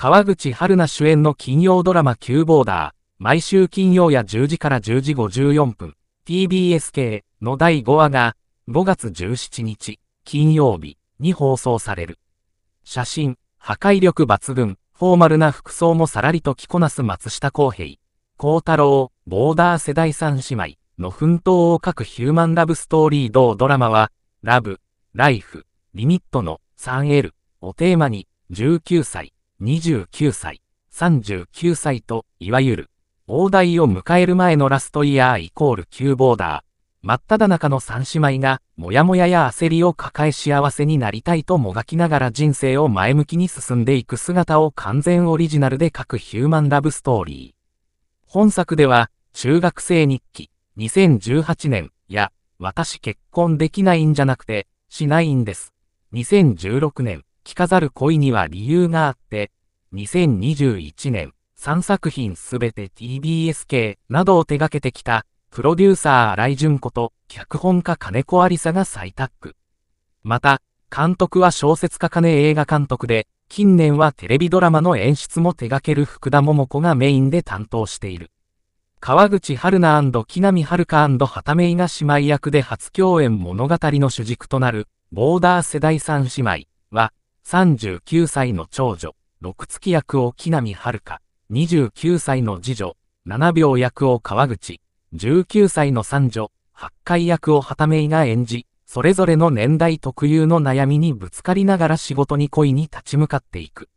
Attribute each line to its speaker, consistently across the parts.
Speaker 1: 川口春奈主演の金曜ドラマ9ボーダー、毎週金曜夜10時から10時54分、TBS 系の第5話が、5月17日、金曜日に放送される。写真、破壊力抜群、フォーマルな服装もさらりと着こなす松下洸平、孝太郎、ボーダー世代三姉妹の奮闘を書くヒューマンラブストーリー同ドラマは、ラブ、ライフ、リミットの 3L をテーマに、19歳、29歳、39歳と、いわゆる、大台を迎える前のラストイヤーイコール9ボーダー、真っ只中の三姉妹が、もやもやや焦りを抱え幸せになりたいともがきながら人生を前向きに進んでいく姿を完全オリジナルで書くヒューマンラブストーリー。本作では、中学生日記、2018年、や、私結婚できないんじゃなくて、しないんです。2016年、着飾る恋には理由があって、2021年3作品すべて TBS 系などを手掛けてきた、プロデューサー荒井淳子と脚本家金子ありさが再タッグ。また、監督は小説家金映画監督で、近年はテレビドラマの演出も手掛ける福田桃子がメインで担当している。川口春奈木南遥畑芽衣が姉妹役で初共演物語の主軸となる、ボーダー世代三姉妹、39歳の長女、六月役を木南遥、29歳の次女、七秒役を川口、19歳の三女、八海役を畑芽衣が演じ、それぞれの年代特有の悩みにぶつかりながら仕事に恋に立ち向かっていく。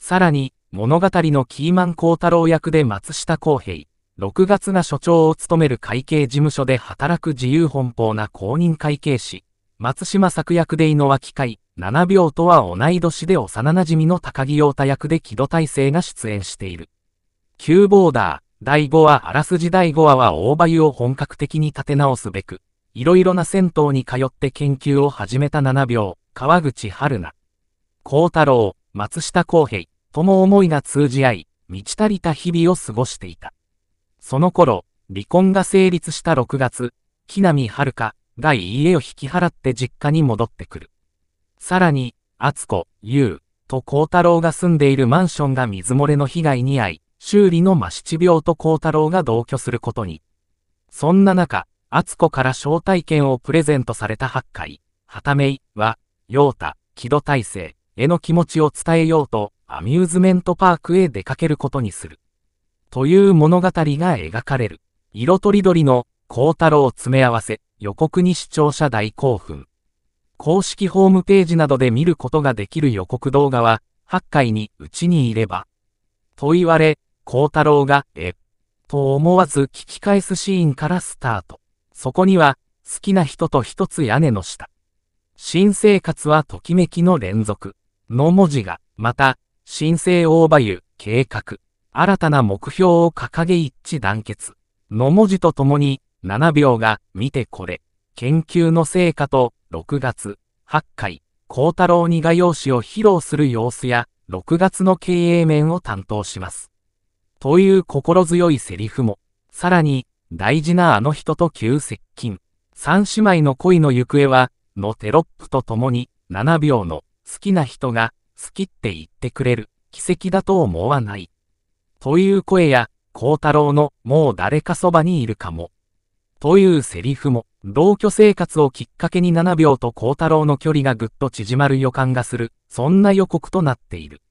Speaker 1: さらに、物語のキーマン幸太郎役で松下光平、6月が所長を務める会計事務所で働く自由奔放な公認会計士、松島作役で井野脇会、7秒とは同い年で幼馴染の高木陽太役で木戸大成が出演している。ーボーダー、第5話あらすじ第5話は大梅を本格的に立て直すべく、いろいろな銭湯に通って研究を始めた7秒、川口春奈。孝太郎、松下洸平、とも思いが通じ合い、満ち足りた日々を過ごしていた。その頃、離婚が成立した6月、木南香が家を引き払って実家に戻ってくる。さらに、厚子、優、と幸太郎が住んでいるマンションが水漏れの被害に遭い、修理の真七病と幸太郎が同居することに。そんな中、厚子から招待券をプレゼントされた八海、ためいは、陽太、木戸大成への気持ちを伝えようと、アミューズメントパークへ出かけることにする。という物語が描かれる。色とりどりの、幸太郎詰め合わせ、予告に視聴者大興奮。公式ホームページなどで見ることができる予告動画は、8回にうちにいれば。と言われ、孝太郎が、え、と思わず聞き返すシーンからスタート。そこには、好きな人と一つ屋根の下。新生活はときめきの連続。の文字が、また、新生大場湯、計画。新たな目標を掲げ一致団結。の文字とともに、7秒が、見てこれ。研究の成果と、6月、8回、孝太郎に画用紙を披露する様子や、6月の経営面を担当します。という心強いセリフも、さらに、大事なあの人と急接近。三姉妹の恋の行方は、のテロップとともに、7秒の、好きな人が、好きって言ってくれる、奇跡だと思わない。という声や、孝太郎の、もう誰かそばにいるかも。というセリフも、同居生活をきっかけに7秒と幸太郎の距離がぐっと縮まる予感がする、そんな予告となっている。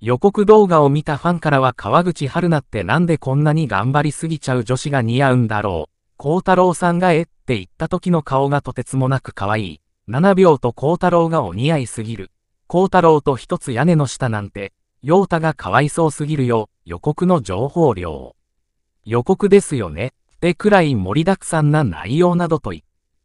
Speaker 1: 予告動画を見たファンからは川口春奈ってなんでこんなに頑張りすぎちゃう女子が似合うんだろう。幸太郎さんがえって言った時の顔がとてつもなく可愛い。7秒と幸太郎がお似合いすぎる。幸太郎と一つ屋根の下なんて、陽太が可哀想すぎるよ、予告の情報量。予告ですよね。ってくらい盛りだくさんな内容などといっ